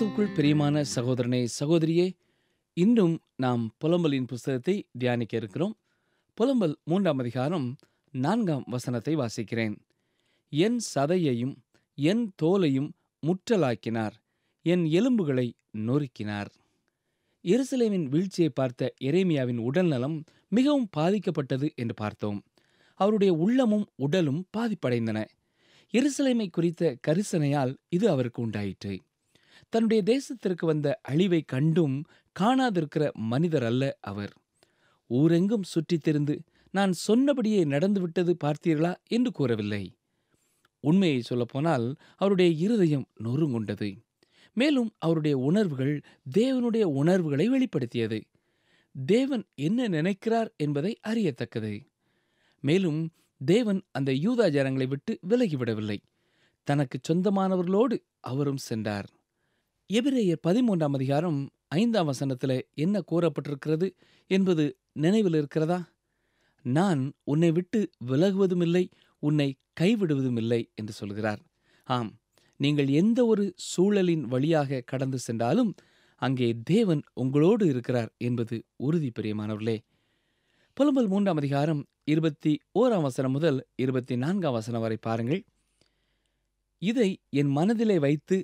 கிறிஸ்துக்குள் பிரியமான சகோதரனே சகோதரியே இன்றும் நாம் புலம்பலின் புஸ்தகத்தை தியானிக்க இருக்கிறோம் புலம்பல் மூன்றாம் அதிகாரம் நான்காம் வசனத்தை வாசிக்கிறேன் என் சதையையும் என் தோலையும் முற்றலாக்கினார் என் எலும்புகளை நொறுக்கினார் எருசலேமின் வீழ்ச்சியை பார்த்த எரேமியாவின் உடல்நலம் மிகவும் பாதிக்கப்பட்டது என்று பார்த்தோம் அவருடைய உள்ளமும் உடலும் பாதிப்படைந்தன எருசலேமை குறித்த கரிசனையால் இது அவருக்கு உண்டாயிற்று தன்னுடைய தேசத்திற்கு வந்த அழிவை கண்டும் காணாதிருக்கிற மனிதர் அல்ல அவர் ஊரெங்கும் சுற்றித் திரிந்து நான் சொன்னபடியே நடந்துவிட்டது பார்த்தீர்களா என்று கூறவில்லை உண்மையை சொல்லப்போனால் அவருடைய இருதயம் நொறுங்குண்டது மேலும் அவருடைய உணர்வுகள் தேவனுடைய உணர்வுகளை வெளிப்படுத்தியது தேவன் என்ன நினைக்கிறார் என்பதை அறியத்தக்கது மேலும் தேவன் அந்த யூதாஜாரங்களை விட்டு விலகிவிடவில்லை தனக்கு சொந்தமானவர்களோடு அவரும் சென்றார் எபிரேயர் பதிமூன்றாம் அதிகாரம் ஐந்தாம் வசனத்தில் என்ன கூறப்பட்டிருக்கிறது என்பது நினைவில் இருக்கிறதா நான் உன்னை விட்டு விலகுவதும் இல்லை உன்னை கைவிடுவதும் இல்லை என்று சொல்கிறார் ஆம் நீங்கள் எந்த ஒரு சூழலின் வழியாக கடந்து சென்றாலும் அங்கே தேவன் உங்களோடு இருக்கிறார் என்பது உறுதி பிரியமானவர்களே புலம்பல் மூன்றாம் அதிகாரம் இருபத்தி ஓராம் வசனம் முதல் இருபத்தி நான்காம் வசனம் வரை பாருங்கள் இதை என் மனதிலே வைத்து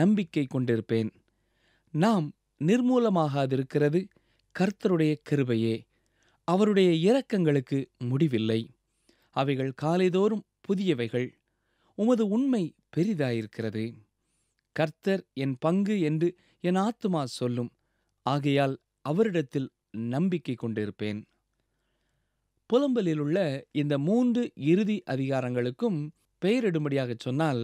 நம்பிக்கை கொண்டிருப்பேன் நாம் நிர்மூலமாகாதிருக்கிறது கர்த்தருடைய கிருபையே அவருடைய இரக்கங்களுக்கு முடிவில்லை அவைகள் காலைதோறும் புதியவைகள் உமது உண்மை பெரிதாயிருக்கிறது கர்த்தர் என் பங்கு என்று என் ஆத்துமா சொல்லும் ஆகையால் அவரிடத்தில் நம்பிக்கை கொண்டிருப்பேன் புலம்பலில் உள்ள இந்த மூன்று இறுதி அதிகாரங்களுக்கும் பெயரிடும்படியாகச் சொன்னால்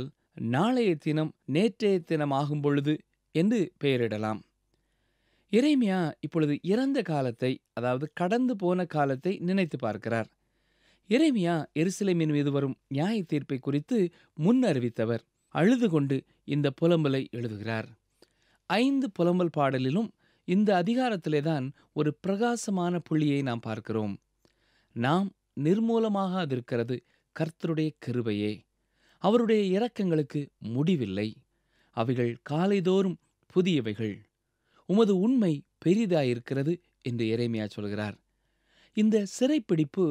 நாளைய தினம் நேற்றைய தினம் ஆகும் பொழுது என்று பெயரிடலாம் இறைமையா இப்பொழுது இறந்த காலத்தை அதாவது கடந்து போன காலத்தை நினைத்து பார்க்கிறார் இறைமையா எருசலேமின் மீது வரும் நியாய தீர்ப்பை குறித்து முன் அறிவித்தவர் அழுது கொண்டு இந்த புலம்பலை எழுதுகிறார் ஐந்து புலம்பல் பாடலிலும் இந்த அதிகாரத்திலே தான் ஒரு பிரகாசமான புள்ளியை நாம் பார்க்கிறோம் நாம் நிர்மூலமாக இருக்கிறது கர்த்தருடைய கிருபையே அவருடைய இரக்கங்களுக்கு முடிவில்லை அவைகள் காலைதோறும் புதியவைகள் உமது உண்மை பெரிதாயிருக்கிறது என்று இறைமையா சொல்கிறார் இந்த சிறைப்பிடிப்பு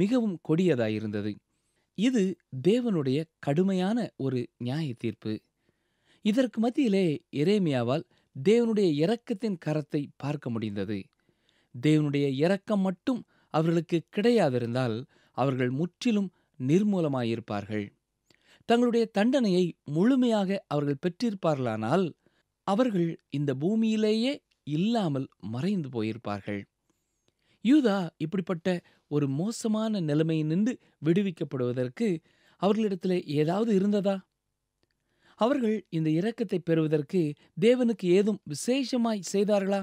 மிகவும் கொடியதாயிருந்தது இது தேவனுடைய கடுமையான ஒரு நியாய தீர்ப்பு இதற்கு மத்தியிலே இறைமையாவால் தேவனுடைய இரக்கத்தின் கரத்தை பார்க்க முடிந்தது தேவனுடைய இரக்கம் மட்டும் அவர்களுக்கு கிடையாதிருந்தால் அவர்கள் முற்றிலும் நிர்மூலமாயிருப்பார்கள் தங்களுடைய தண்டனையை முழுமையாக அவர்கள் பெற்றிருப்பார்களானால் அவர்கள் இந்த பூமியிலேயே இல்லாமல் மறைந்து போயிருப்பார்கள் யூதா இப்படிப்பட்ட ஒரு மோசமான நின்று விடுவிக்கப்படுவதற்கு அவர்களிடத்தில் ஏதாவது இருந்ததா அவர்கள் இந்த இரக்கத்தை பெறுவதற்கு தேவனுக்கு ஏதும் விசேஷமாய் செய்தார்களா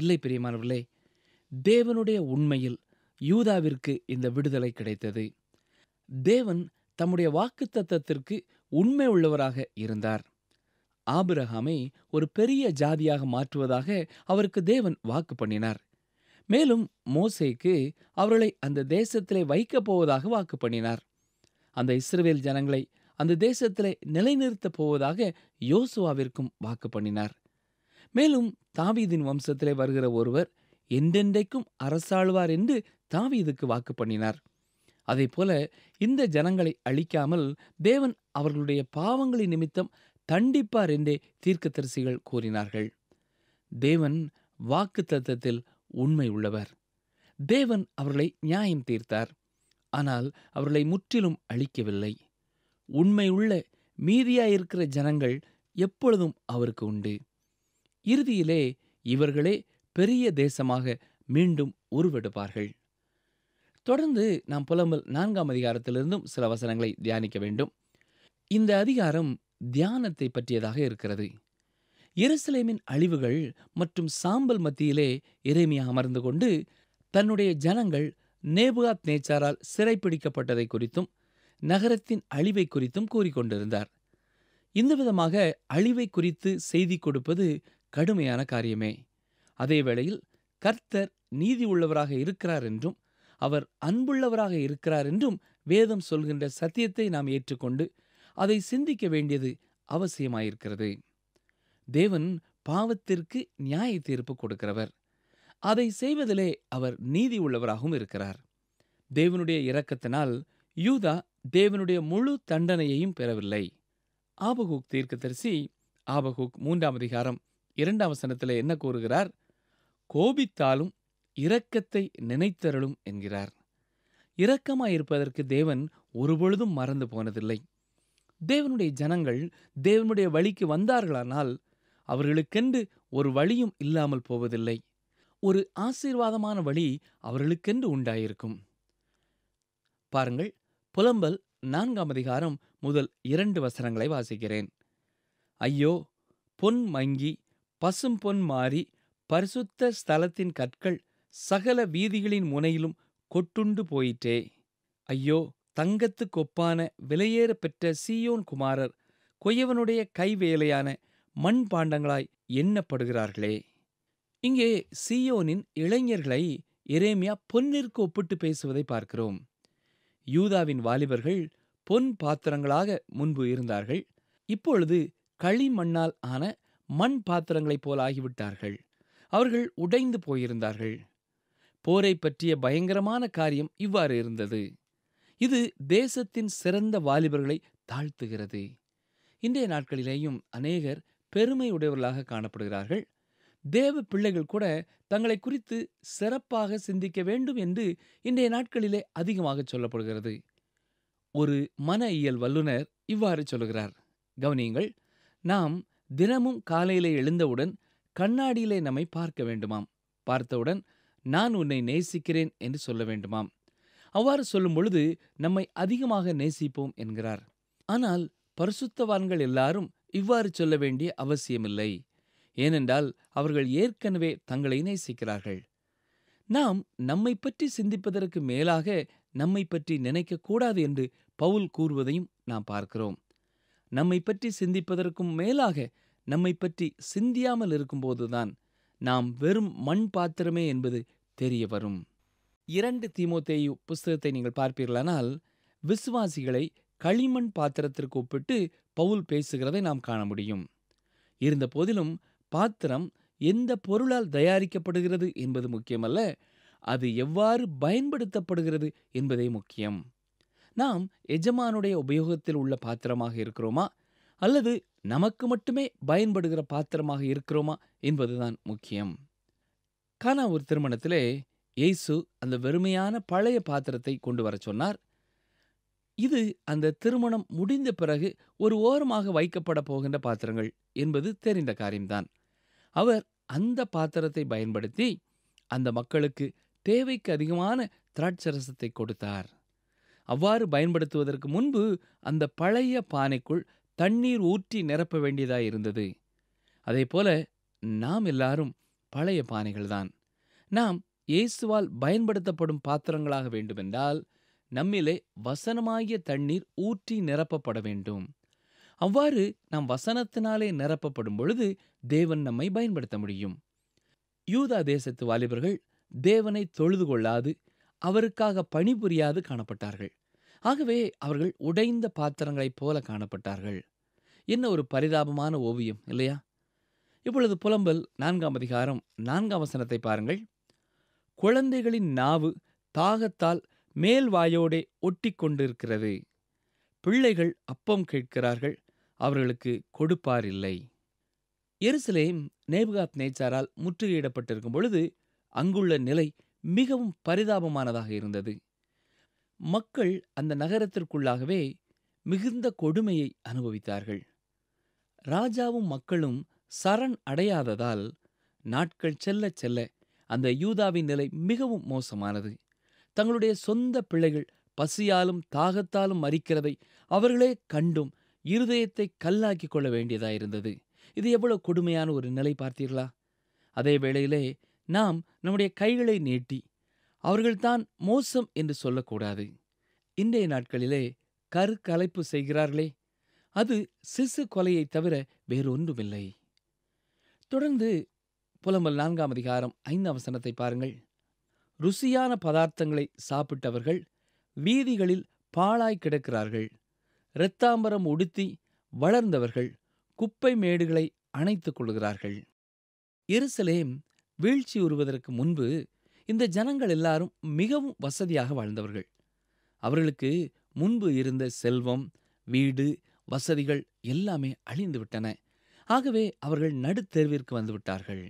இல்லை பிரியமானவர்களே தேவனுடைய உண்மையில் யூதாவிற்கு இந்த விடுதலை கிடைத்தது தேவன் தம்முடைய தத்தத்திற்கு உண்மை உள்ளவராக இருந்தார் ஆபிரஹாமை ஒரு பெரிய ஜாதியாக மாற்றுவதாக அவருக்கு தேவன் வாக்கு பண்ணினார் மேலும் மோசேக்கு அவர்களை அந்த தேசத்திலே வைக்கப் போவதாக வாக்கு பண்ணினார் அந்த இஸ்ரேல் ஜனங்களை அந்த தேசத்திலே நிலைநிறுத்தப் போவதாக யோசுவாவிற்கும் வாக்கு பண்ணினார் மேலும் தாவீதின் வம்சத்திலே வருகிற ஒருவர் என்றென்றைக்கும் அரசாழ்வார் என்று தாவீதுக்கு வாக்கு பண்ணினார் அதே போல இந்த ஜனங்களை அழிக்காமல் தேவன் அவர்களுடைய பாவங்களை நிமித்தம் தண்டிப்பார் என்றே தீர்க்கதரிசிகள் கூறினார்கள் தேவன் வாக்கு தத்தத்தில் உண்மை உள்ளவர் தேவன் அவர்களை நியாயம் தீர்த்தார் ஆனால் அவர்களை முற்றிலும் அழிக்கவில்லை உண்மை உள்ள மீதியாயிருக்கிற ஜனங்கள் எப்பொழுதும் அவருக்கு உண்டு இறுதியிலே இவர்களே பெரிய தேசமாக மீண்டும் உருவெடுப்பார்கள் தொடர்ந்து நாம் புலம்பல் நான்காம் அதிகாரத்திலிருந்தும் சில வசனங்களை தியானிக்க வேண்டும் இந்த அதிகாரம் தியானத்தை பற்றியதாக இருக்கிறது எருசலேமின் அழிவுகள் மற்றும் சாம்பல் மத்தியிலே இறைமையா அமர்ந்து கொண்டு தன்னுடைய ஜனங்கள் நேபுகாத் நேச்சாரால் சிறைப்பிடிக்கப்பட்டதை குறித்தும் நகரத்தின் அழிவை குறித்தும் கூறிக்கொண்டிருந்தார் இந்த விதமாக அழிவை குறித்து செய்தி கொடுப்பது கடுமையான காரியமே அதே வேளையில் கர்த்தர் நீதி உள்ளவராக இருக்கிறார் என்றும் அவர் அன்புள்ளவராக இருக்கிறார் என்றும் வேதம் சொல்கின்ற சத்தியத்தை நாம் ஏற்றுக்கொண்டு அதை சிந்திக்க வேண்டியது அவசியமாயிருக்கிறது தேவன் பாவத்திற்கு நியாய தீர்ப்பு கொடுக்கிறவர் அதை செய்வதிலே அவர் நீதி உள்ளவராகவும் இருக்கிறார் தேவனுடைய இரக்கத்தினால் யூதா தேவனுடைய முழு தண்டனையையும் பெறவில்லை ஆபகுக் தீர்க்கதரிசி ஆபகுக் மூன்றாம் அதிகாரம் இரண்டாம் வசனத்தில் என்ன கூறுகிறார் கோபித்தாலும் இரக்கத்தை நினைத்தருளும் என்கிறார் இரக்கமாயிருப்பதற்கு தேவன் ஒருபொழுதும் மறந்து போனதில்லை தேவனுடைய ஜனங்கள் தேவனுடைய வழிக்கு வந்தார்களானால் அவர்களுக்கென்று ஒரு வழியும் இல்லாமல் போவதில்லை ஒரு ஆசீர்வாதமான வழி அவர்களுக்கென்று உண்டாயிருக்கும் பாருங்கள் புலம்பல் நான்காம் அதிகாரம் முதல் இரண்டு வசனங்களை வாசிக்கிறேன் ஐயோ பொன் மங்கி பசும் பொன் மாறி பரிசுத்த ஸ்தலத்தின் கற்கள் சகல வீதிகளின் முனையிலும் கொட்டுண்டு போயிற்றே ஐயோ தங்கத்துக்கொப்பான விலையேற பெற்ற சீயோன் குமாரர் கொய்யவனுடைய கைவேலையான மண் பாண்டங்களாய் எண்ணப்படுகிறார்களே இங்கே சீயோனின் இளைஞர்களை இரேமியா பொன்னிற்கு ஒப்பிட்டு பேசுவதை பார்க்கிறோம் யூதாவின் வாலிபர்கள் பொன் பாத்திரங்களாக முன்பு இருந்தார்கள் இப்பொழுது களிமண்ணால் ஆன மண் பாத்திரங்களைப் போல் ஆகிவிட்டார்கள் அவர்கள் உடைந்து போயிருந்தார்கள் போரை பற்றிய பயங்கரமான காரியம் இவ்வாறு இருந்தது இது தேசத்தின் சிறந்த வாலிபர்களை தாழ்த்துகிறது இன்றைய நாட்களிலேயும் அநேகர் பெருமை உடையவர்களாக காணப்படுகிறார்கள் தேவ பிள்ளைகள் கூட தங்களை குறித்து சிறப்பாக சிந்திக்க வேண்டும் என்று இன்றைய நாட்களிலே அதிகமாக சொல்லப்படுகிறது ஒரு மன இயல் வல்லுநர் இவ்வாறு சொல்கிறார் கவனியுங்கள் நாம் தினமும் காலையிலே எழுந்தவுடன் கண்ணாடியிலே நம்மை பார்க்க வேண்டுமாம் பார்த்தவுடன் நான் உன்னை நேசிக்கிறேன் என்று சொல்ல வேண்டுமாம் அவ்வாறு சொல்லும் பொழுது நம்மை அதிகமாக நேசிப்போம் என்கிறார் ஆனால் பரிசுத்தவான்கள் எல்லாரும் இவ்வாறு சொல்ல வேண்டிய அவசியமில்லை ஏனென்றால் அவர்கள் ஏற்கனவே தங்களை நேசிக்கிறார்கள் நாம் நம்மை பற்றி சிந்திப்பதற்கு மேலாக நம்மை பற்றி நினைக்கக்கூடாது என்று பவுல் கூறுவதையும் நாம் பார்க்கிறோம் நம்மை பற்றி சிந்திப்பதற்கும் மேலாக நம்மை பற்றி சிந்தியாமல் இருக்கும்போதுதான் நாம் வெறும் மண் பாத்திரமே என்பது தெரிய வரும் இரண்டு தீமோத்தேயு புஸ்தகத்தை நீங்கள் பார்ப்பீர்களானால் விசுவாசிகளை களிமண் பாத்திரத்திற்கு ஒப்பிட்டு பவுல் பேசுகிறதை நாம் காண முடியும் இருந்த போதிலும் பாத்திரம் எந்த பொருளால் தயாரிக்கப்படுகிறது என்பது முக்கியமல்ல அது எவ்வாறு பயன்படுத்தப்படுகிறது என்பதே முக்கியம் நாம் எஜமானுடைய உபயோகத்தில் உள்ள பாத்திரமாக இருக்கிறோமா அல்லது நமக்கு மட்டுமே பயன்படுகிற பாத்திரமாக இருக்கிறோமா என்பதுதான் முக்கியம் கானா ஒரு திருமணத்திலே எய்சு அந்த வெறுமையான பழைய பாத்திரத்தை கொண்டு வர சொன்னார் இது அந்த திருமணம் முடிந்த பிறகு ஒரு ஓரமாக வைக்கப்பட போகின்ற பாத்திரங்கள் என்பது தெரிந்த காரியம்தான் அவர் அந்த பாத்திரத்தை பயன்படுத்தி அந்த மக்களுக்கு தேவைக்கு அதிகமான திராட்சரசத்தை கொடுத்தார் அவ்வாறு பயன்படுத்துவதற்கு முன்பு அந்த பழைய பானைக்குள் தண்ணீர் ஊற்றி நிரப்ப வேண்டியதாய் இருந்தது அதே போல நாம் எல்லாரும் பழைய பானைகள்தான் நாம் இயேசுவால் பயன்படுத்தப்படும் பாத்திரங்களாக வேண்டுமென்றால் நம்மிலே வசனமாகிய தண்ணீர் ஊற்றி நிரப்பப்பட வேண்டும் அவ்வாறு நாம் வசனத்தினாலே நிரப்பப்படும் பொழுது தேவன் நம்மை பயன்படுத்த முடியும் யூதா தேசத்து வாலிபர்கள் தேவனை தொழுது கொள்ளாது அவருக்காக பணிபுரியாது காணப்பட்டார்கள் ஆகவே அவர்கள் உடைந்த பாத்திரங்களைப் போல காணப்பட்டார்கள் என்ன ஒரு பரிதாபமான ஓவியம் இல்லையா இப்பொழுது புலம்பல் நான்காம் அதிகாரம் நான்காம் வசனத்தை பாருங்கள் குழந்தைகளின் நாவு தாகத்தால் மேல் வாயோடே ஒட்டி கொண்டிருக்கிறது பிள்ளைகள் அப்பம் கேட்கிறார்கள் அவர்களுக்கு கொடுப்பார் இல்லை எருசலேம் நேபுகாத் நேச்சாரால் முற்றுகையிடப்பட்டிருக்கும் பொழுது அங்குள்ள நிலை மிகவும் பரிதாபமானதாக இருந்தது மக்கள் அந்த நகரத்திற்குள்ளாகவே மிகுந்த கொடுமையை அனுபவித்தார்கள் ராஜாவும் மக்களும் சரண் அடையாததால் நாட்கள் செல்ல செல்ல அந்த யூதாவின் நிலை மிகவும் மோசமானது தங்களுடைய சொந்த பிள்ளைகள் பசியாலும் தாகத்தாலும் மறிக்கிறதை அவர்களே கண்டும் இருதயத்தை கல்லாக்கி கொள்ள வேண்டியதாயிருந்தது இது எவ்வளவு கொடுமையான ஒரு நிலை பார்த்தீர்களா அதே வேளையிலே நாம் நம்முடைய கைகளை நீட்டி அவர்கள்தான் மோசம் என்று சொல்லக்கூடாது இன்றைய நாட்களிலே கருக்கலைப்பு செய்கிறார்களே அது சிசு கொலையைத் தவிர வேறொன்றுமில்லை தொடர்ந்து புலம்பல் நான்காம் அதிகாரம் ஐந்தாம் வசனத்தை பாருங்கள் ருசியான பதார்த்தங்களை சாப்பிட்டவர்கள் வீதிகளில் பாழாய் கிடக்கிறார்கள் இரத்தாம்பரம் உடுத்தி வளர்ந்தவர்கள் குப்பை மேடுகளை அணைத்துக் கொள்கிறார்கள் எருசலேம் வீழ்ச்சி உறுவதற்கு முன்பு இந்த ஜனங்கள் எல்லாரும் மிகவும் வசதியாக வாழ்ந்தவர்கள் அவர்களுக்கு முன்பு இருந்த செல்வம் வீடு வசதிகள் எல்லாமே அழிந்துவிட்டன ஆகவே அவர்கள் நடுத்தெருவிற்கு வந்துவிட்டார்கள்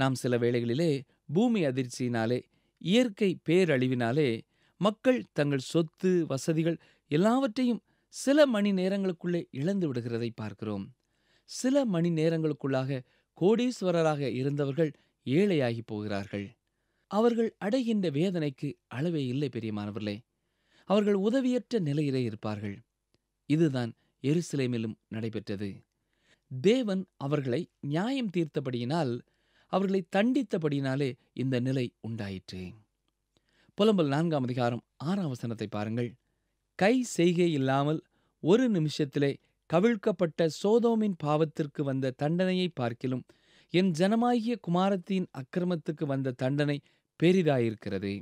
நாம் சில வேளைகளிலே பூமி அதிர்ச்சியினாலே இயற்கை பேரழிவினாலே மக்கள் தங்கள் சொத்து வசதிகள் எல்லாவற்றையும் சில மணி நேரங்களுக்குள்ளே இழந்து விடுகிறதை பார்க்கிறோம் சில மணி நேரங்களுக்குள்ளாக கோடீஸ்வரராக இருந்தவர்கள் ஏழையாகி போகிறார்கள் அவர்கள் அடைகின்ற வேதனைக்கு அளவே இல்லை பெரியமானவர்களே அவர்கள் உதவியற்ற நிலையிலே இருப்பார்கள் இதுதான் எருசலேமிலும் நடைபெற்றது தேவன் அவர்களை நியாயம் தீர்த்தபடியினால் அவர்களை தண்டித்தபடியினாலே இந்த நிலை உண்டாயிற்று புலம்பல் நான்காம் அதிகாரம் ஆறாம் வசனத்தை பாருங்கள் கை செய்கை இல்லாமல் ஒரு நிமிஷத்திலே கவிழ்க்கப்பட்ட சோதோமின் பாவத்திற்கு வந்த தண்டனையை பார்க்கிலும் என் ஜனமாகிய குமாரத்தின் அக்கிரமத்துக்கு வந்த தண்டனை பெரிதாயிருக்கிறது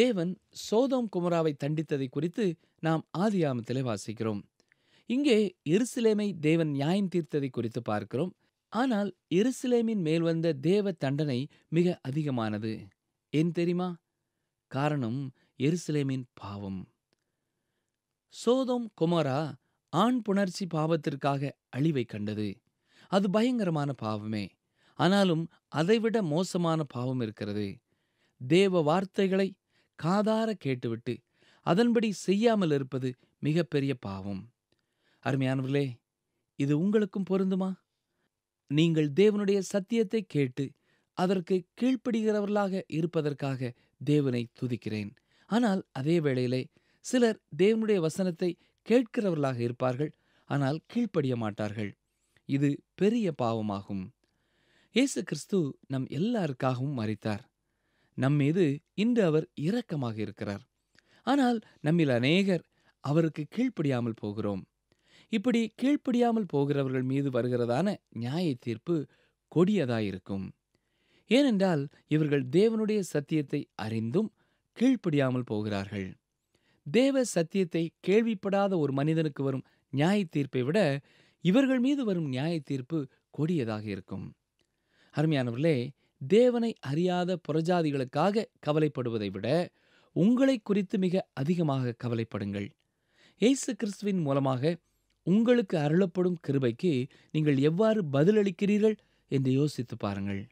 தேவன் சோதோம் குமராவை தண்டித்ததை குறித்து நாம் ஆதியாமத்திலே வாசிக்கிறோம் இங்கே எருசலேமை தேவன் நியாயம் தீர்த்ததை குறித்து பார்க்கிறோம் ஆனால் எருசலேமின் மேல் வந்த தேவ தண்டனை மிக அதிகமானது ஏன் தெரியுமா காரணம் எருசலேமின் பாவம் சோதோம் குமாரா ஆண் புணர்ச்சி பாவத்திற்காக அழிவை கண்டது அது பயங்கரமான பாவமே ஆனாலும் அதைவிட மோசமான பாவம் இருக்கிறது தேவ வார்த்தைகளை காதார கேட்டுவிட்டு அதன்படி செய்யாமல் இருப்பது மிகப்பெரிய பாவம் அருமையானவர்களே இது உங்களுக்கும் பொருந்துமா நீங்கள் தேவனுடைய சத்தியத்தை கேட்டு அதற்கு கீழ்ப்படுகிறவர்களாக இருப்பதற்காக தேவனை துதிக்கிறேன் ஆனால் அதே வேளையிலே சிலர் தேவனுடைய வசனத்தை கேட்கிறவர்களாக இருப்பார்கள் ஆனால் கீழ்ப்படிய மாட்டார்கள் இது பெரிய பாவமாகும் இயேசு கிறிஸ்து நம் எல்லாருக்காகவும் மறித்தார் நம்மீது இன்று அவர் இரக்கமாக இருக்கிறார் ஆனால் நம்மில் அநேகர் அவருக்கு கீழ்ப்படியாமல் போகிறோம் இப்படி கீழ்ப்படியாமல் போகிறவர்கள் மீது வருகிறதான நியாய தீர்ப்பு கொடியதாயிருக்கும் ஏனென்றால் இவர்கள் தேவனுடைய சத்தியத்தை அறிந்தும் கீழ்ப்படியாமல் போகிறார்கள் தேவ சத்தியத்தை கேள்விப்படாத ஒரு மனிதனுக்கு வரும் நியாய தீர்ப்பை விட இவர்கள் மீது வரும் நியாய தீர்ப்பு கொடியதாக இருக்கும் அருமையானவர்களே தேவனை அறியாத புறஜாதிகளுக்காக கவலைப்படுவதை விட உங்களை குறித்து மிக அதிகமாக கவலைப்படுங்கள் இயேசு கிறிஸ்துவின் மூலமாக உங்களுக்கு அருளப்படும் கிருபைக்கு நீங்கள் எவ்வாறு பதிலளிக்கிறீர்கள் என்று யோசித்து பாருங்கள்